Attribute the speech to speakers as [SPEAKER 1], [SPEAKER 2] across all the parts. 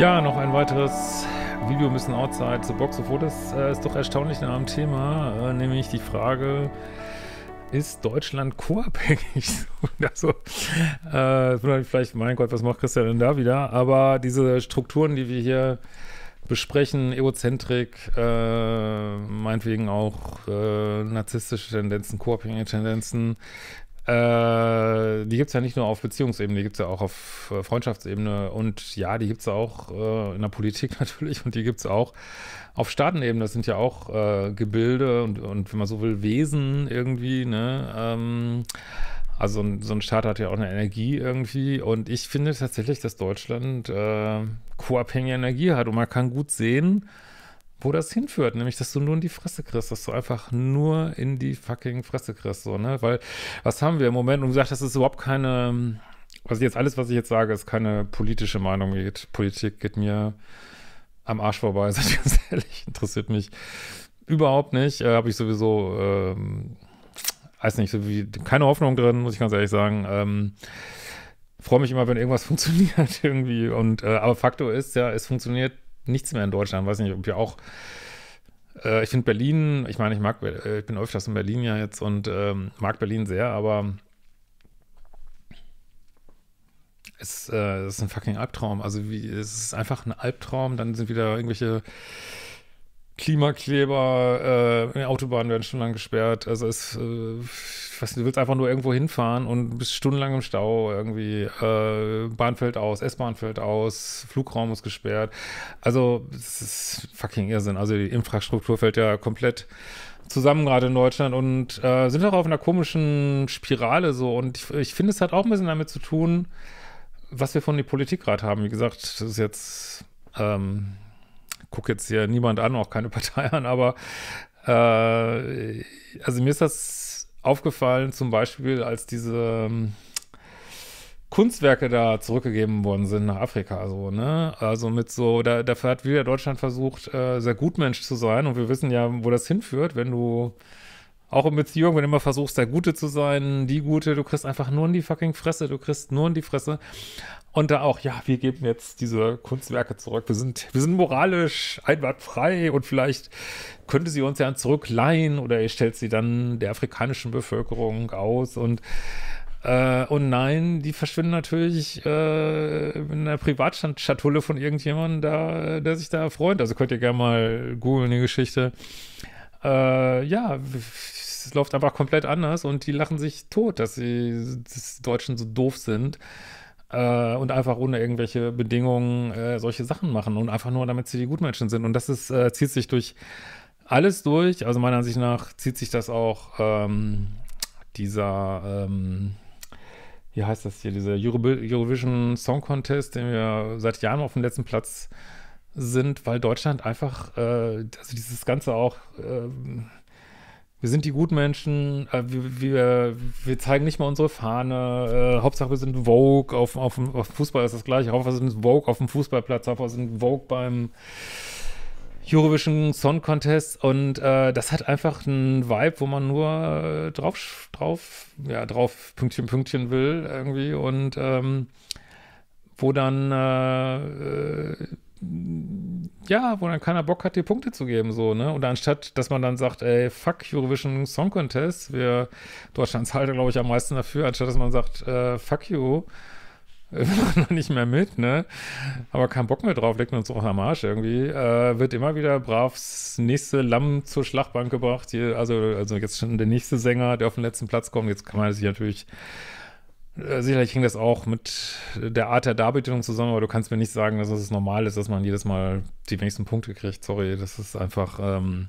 [SPEAKER 1] Ja, noch ein weiteres Video müssen outside the box, obwohl das äh, ist doch erstaunlich in einem Thema, äh, nämlich die Frage, ist Deutschland co-abhängig? also, äh, vielleicht, mein Gott, was macht Christian denn da wieder? Aber diese Strukturen, die wir hier besprechen, Egozentrik, äh, meinetwegen auch äh, narzisstische Tendenzen, co-abhängige Tendenzen, äh, die gibt es ja nicht nur auf Beziehungsebene, die gibt es ja auch auf äh, Freundschaftsebene und ja, die gibt es auch äh, in der Politik natürlich und die gibt es auch auf Staatenebene. Das sind ja auch äh, Gebilde und, und, wenn man so will, Wesen irgendwie, ne? Ähm, also ein, so ein Staat hat ja auch eine Energie irgendwie und ich finde tatsächlich, dass Deutschland äh, co-abhängige Energie hat und man kann gut sehen, wo das hinführt, nämlich dass du nur in die Fresse kriegst, dass du einfach nur in die fucking Fresse kriegst, so, ne? Weil, was haben wir im Moment? Und gesagt, das ist überhaupt keine, also jetzt alles, was ich jetzt sage, ist keine politische Meinung. Geht. Politik geht mir am Arsch vorbei, seid ich ganz ehrlich, interessiert mich überhaupt nicht. Äh, Habe ich sowieso, ähm, weiß nicht, so wie, keine Hoffnung drin, muss ich ganz ehrlich sagen. Ähm, freue mich immer, wenn irgendwas funktioniert irgendwie. Und äh, aber Faktor ist ja, es funktioniert nichts mehr in Deutschland. Weiß nicht, ob ihr auch. Äh, ich finde Berlin, ich meine, ich mag, äh, ich bin öfters in Berlin ja jetzt und ähm, mag Berlin sehr, aber es äh, ist ein fucking Albtraum. Also wie, es ist einfach ein Albtraum. Dann sind wieder irgendwelche Klimakleber, äh, Autobahnen werden schon stundenlang gesperrt. Also es äh, ich weiß, du willst einfach nur irgendwo hinfahren und bist stundenlang im Stau irgendwie. Äh, Bahn fällt aus, S-Bahn fällt aus, Flugraum ist gesperrt. Also, es ist fucking Irrsinn. Also, die Infrastruktur fällt ja komplett zusammen gerade in Deutschland und äh, sind auch auf einer komischen Spirale so. Und ich, ich finde, es hat auch ein bisschen damit zu tun, was wir von der Politik gerade haben. Wie gesagt, das ist jetzt, ähm, gucke jetzt hier niemand an, auch keine Partei an, aber äh, also mir ist das aufgefallen, zum Beispiel, als diese ähm, Kunstwerke da zurückgegeben worden sind nach Afrika, so, ne? Also mit so, da, dafür hat wieder Deutschland versucht, äh, sehr Mensch zu sein und wir wissen ja, wo das hinführt, wenn du auch in Beziehungen, wenn du immer versuchst, der Gute zu sein, die Gute, du kriegst einfach nur in die fucking Fresse, du kriegst nur in die Fresse. Und da auch, ja, wir geben jetzt diese Kunstwerke zurück. Wir sind, wir sind moralisch einwandfrei und vielleicht könnte sie uns ja zurückleihen oder ihr stellt sie dann der afrikanischen Bevölkerung aus und äh, und nein, die verschwinden natürlich äh, in der Privatschatulle von irgendjemandem, da, der sich da freut. Also könnt ihr gerne mal googeln, die Geschichte. Äh, ja, es läuft einfach komplett anders und die lachen sich tot, dass, sie, dass Deutschen so doof sind äh, und einfach ohne irgendwelche Bedingungen äh, solche Sachen machen und einfach nur, damit sie die Gutmenschen sind. Und das ist, äh, zieht sich durch alles durch. Also meiner Ansicht nach zieht sich das auch ähm, dieser, ähm, wie heißt das hier, dieser Eurovision Song Contest, den wir seit Jahren auf dem letzten Platz sind, weil Deutschland einfach, äh, also dieses Ganze auch, äh, wir sind die Gutmenschen, äh, wir, wir, wir, zeigen nicht mal unsere Fahne, äh, Hauptsache wir sind Vogue, auf, auf, auf Fußball ist das gleiche, Hauptsache wir sind Vogue auf dem Fußballplatz, Hauptsache wir sind Vogue beim Eurovision Song Contest und äh, das hat einfach einen Vibe, wo man nur äh, drauf, drauf, ja, drauf Pünktchen, Pünktchen will irgendwie und ähm, wo dann äh, äh ja, wo dann keiner Bock hat, dir Punkte zu geben, so, ne? Und anstatt, dass man dann sagt, ey, fuck Eurovision Song Contest, wir, Deutschland zahlt, glaube ich, am meisten dafür, anstatt dass man sagt, äh, fuck you, wir machen da nicht mehr mit, ne? Aber keinen Bock mehr drauf, legt uns auch am Arsch irgendwie. Äh, wird immer wieder bravs nächste Lamm zur Schlachtbank gebracht. Hier, also, also jetzt schon der nächste Sänger, der auf den letzten Platz kommt. Jetzt kann man sich natürlich äh, sicherlich hängt das auch mit der Art der Darbietung zusammen, aber du kannst mir nicht sagen, dass es normal ist, dass man jedes Mal die wenigsten Punkte kriegt. Sorry, das ist einfach. Ähm,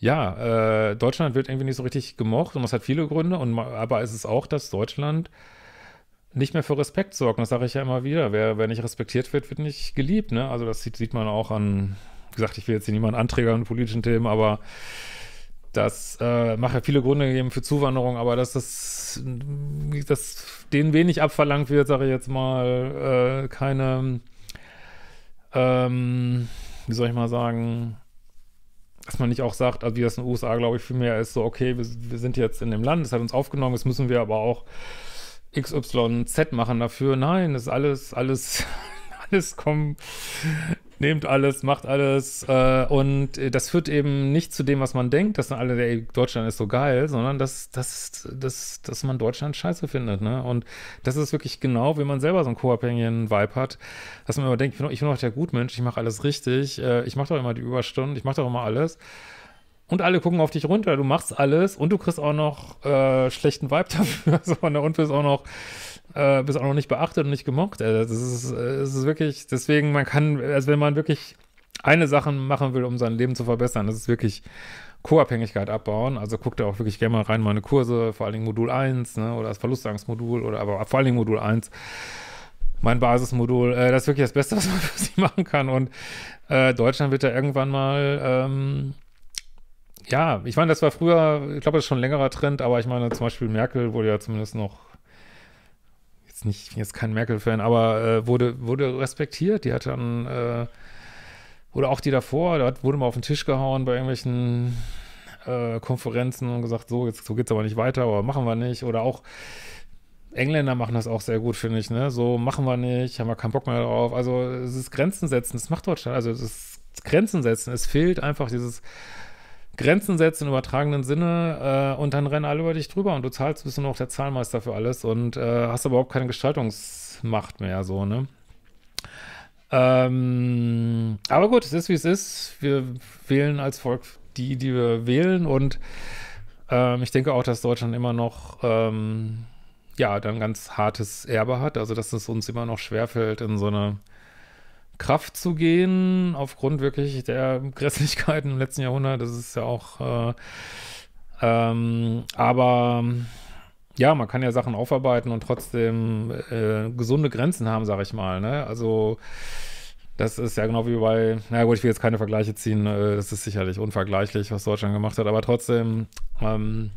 [SPEAKER 1] ja, äh, Deutschland wird irgendwie nicht so richtig gemocht und das hat viele Gründe. Und, aber es ist auch, dass Deutschland nicht mehr für Respekt sorgt. das sage ich ja immer wieder. Wer, wer nicht respektiert wird, wird nicht geliebt. Ne? Also das sieht, sieht man auch an, wie gesagt, ich will jetzt hier niemanden anträgern an politischen Themen, aber das äh, macht ja viele Gründe gegeben für Zuwanderung, aber dass das dass denen wenig abverlangt wird, sage ich jetzt mal, äh, keine, ähm, wie soll ich mal sagen, dass man nicht auch sagt, also wie das in den USA, glaube ich, viel mehr ist, so, okay, wir, wir sind jetzt in dem Land, es hat uns aufgenommen, jetzt müssen wir aber auch XYZ machen dafür. Nein, das ist alles, alles, alles kom nehmt alles, macht alles. Äh, und äh, das führt eben nicht zu dem, was man denkt, dass alle, ey, Deutschland ist so geil, sondern dass, dass, dass, dass man Deutschland scheiße findet. Ne? Und das ist wirklich genau, wie man selber so einen co-abhängigen Vibe hat, dass man immer denkt, ich bin doch, ich bin doch der Gutmensch, ich mache alles richtig, äh, ich mache doch immer die Überstunden, ich mache doch immer alles. Und alle gucken auf dich runter, du machst alles und du kriegst auch noch äh, schlechten Vibe dafür. Also von So, ne? und ist auch noch äh, bist auch noch nicht beachtet und nicht gemocht. Also das, ist, das äh, ist wirklich, deswegen, man kann, also wenn man wirklich eine Sache machen will, um sein Leben zu verbessern, das ist wirklich Co-Abhängigkeit abbauen. Also guckt da auch wirklich gerne mal rein, meine Kurse, vor allen Dingen Modul 1 ne, oder das Verlustangstmodul oder aber vor allen Dingen Modul 1 mein Basismodul. Äh, das ist wirklich das Beste, was man für sie machen kann. Und äh, Deutschland wird da irgendwann mal, ähm, ja, ich meine, das war früher, ich glaube, das ist schon ein längerer Trend, aber ich meine, zum Beispiel Merkel wurde ja zumindest noch jetzt nicht, jetzt kein Merkel-Fan, aber äh, wurde, wurde respektiert. Die hat dann, äh, oder auch die davor, da wurde mal auf den Tisch gehauen bei irgendwelchen äh, Konferenzen und gesagt, so, jetzt so geht's aber nicht weiter, aber machen wir nicht. Oder auch Engländer machen das auch sehr gut, finde ich, ne? So, machen wir nicht, haben wir keinen Bock mehr drauf. Also, es ist Grenzen setzen, das macht Deutschland, also, es ist Grenzen setzen. Es fehlt einfach dieses Grenzen setzt im übertragenen Sinne äh, und dann rennen alle über dich drüber und du zahlst, bist du noch der Zahlmeister für alles und äh, hast überhaupt keine Gestaltungsmacht mehr, so, ne? Ähm, aber gut, es ist wie es ist. Wir wählen als Volk die, die wir wählen und ähm, ich denke auch, dass Deutschland immer noch ähm, ja, dann ganz hartes Erbe hat, also dass es uns immer noch schwerfällt, in so eine Kraft zu gehen, aufgrund wirklich der Grässlichkeiten im letzten Jahrhundert. Das ist ja auch. Äh, ähm, aber ja, man kann ja Sachen aufarbeiten und trotzdem äh, gesunde Grenzen haben, sag ich mal. Ne? Also. Das ist ja genau wie bei, na gut, ich will jetzt keine Vergleiche ziehen, äh, das ist sicherlich unvergleichlich, was Deutschland gemacht hat, aber trotzdem, ähm,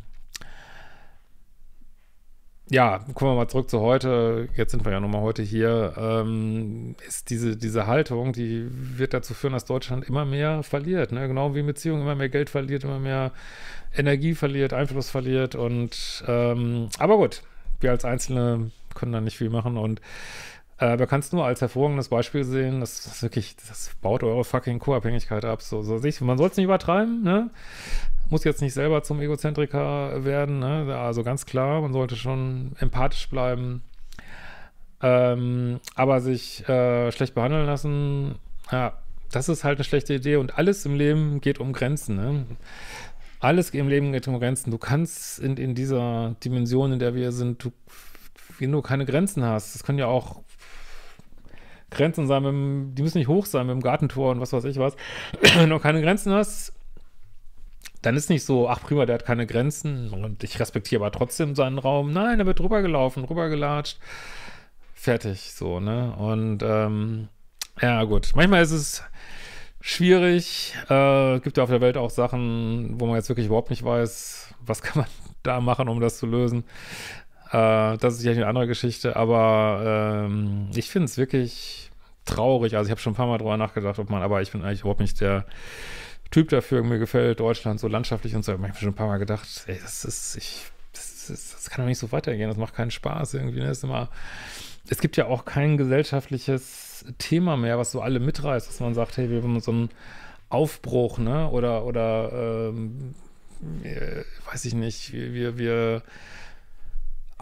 [SPEAKER 1] ja, kommen wir mal zurück zu heute. Jetzt sind wir ja nochmal heute hier. Ähm, ist diese, diese Haltung, die wird dazu führen, dass Deutschland immer mehr verliert. Ne? Genau wie in Beziehungen immer mehr Geld verliert, immer mehr Energie verliert, Einfluss verliert. Und ähm, aber gut, wir als Einzelne können da nicht viel machen. Und äh, man kann nur als hervorragendes Beispiel sehen. Das, das wirklich, das baut eure fucking Co-Abhängigkeit ab. So, so sich, man soll es nicht übertreiben, ne? muss jetzt nicht selber zum Egozentriker werden. Ne? Also ganz klar, man sollte schon empathisch bleiben. Ähm, aber sich äh, schlecht behandeln lassen, ja, das ist halt eine schlechte Idee. Und alles im Leben geht um Grenzen. Ne? Alles im Leben geht um Grenzen. Du kannst in, in dieser Dimension, in der wir sind, du, wenn du keine Grenzen hast, das können ja auch Grenzen sein, dem, die müssen nicht hoch sein mit dem Gartentor und was weiß ich was. wenn du keine Grenzen hast, dann ist nicht so, ach prima, der hat keine Grenzen und ich respektiere aber trotzdem seinen Raum. Nein, er wird drüber gelaufen, drüber gelatscht. Fertig, so, ne? Und ähm, ja, gut. Manchmal ist es schwierig. Äh, gibt ja auf der Welt auch Sachen, wo man jetzt wirklich überhaupt nicht weiß, was kann man da machen, um das zu lösen. Äh, das ist sicherlich eine andere Geschichte, aber ähm, ich finde es wirklich traurig. Also ich habe schon ein paar Mal drüber nachgedacht, ob man, aber ich bin eigentlich überhaupt nicht der Typ dafür. Mir gefällt Deutschland so landschaftlich und so. Ich habe schon ein paar Mal gedacht, ey, das ist, ich, das, ist, das kann doch nicht so weitergehen. Das macht keinen Spaß irgendwie. Ne? Ist immer, es gibt ja auch kein gesellschaftliches Thema mehr, was so alle mitreißt, dass man sagt, hey, wir haben so einen Aufbruch, ne? Oder, oder, ähm, äh, weiß ich nicht, wir, wir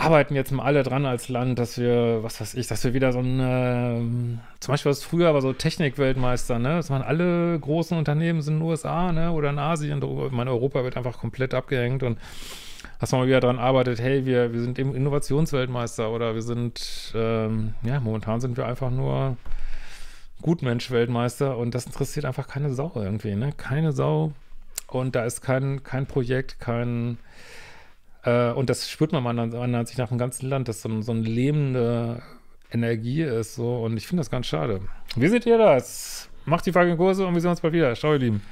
[SPEAKER 1] arbeiten jetzt mal alle dran als Land, dass wir, was weiß ich, dass wir wieder so ein, äh, zum Beispiel was früher war so Technikweltmeister, ne? Das waren alle großen Unternehmen sind in den USA, ne? Oder in Asien. Ich meine, Europa wird einfach komplett abgehängt und dass man mal wieder dran arbeitet, hey, wir, wir sind eben Innovationsweltmeister oder wir sind, ähm, ja, momentan sind wir einfach nur Gutmensch-Weltmeister und das interessiert einfach keine Sau irgendwie, ne? Keine Sau. Und da ist kein, kein Projekt, kein, äh, und das spürt man meiner Ansicht nach dem ganzen Land, dass so, so eine lebende Energie ist. So. Und ich finde das ganz schade. Wie seht ihr das? Macht die Frage Kurse und wir sehen uns bald wieder. Ciao, ihr Lieben.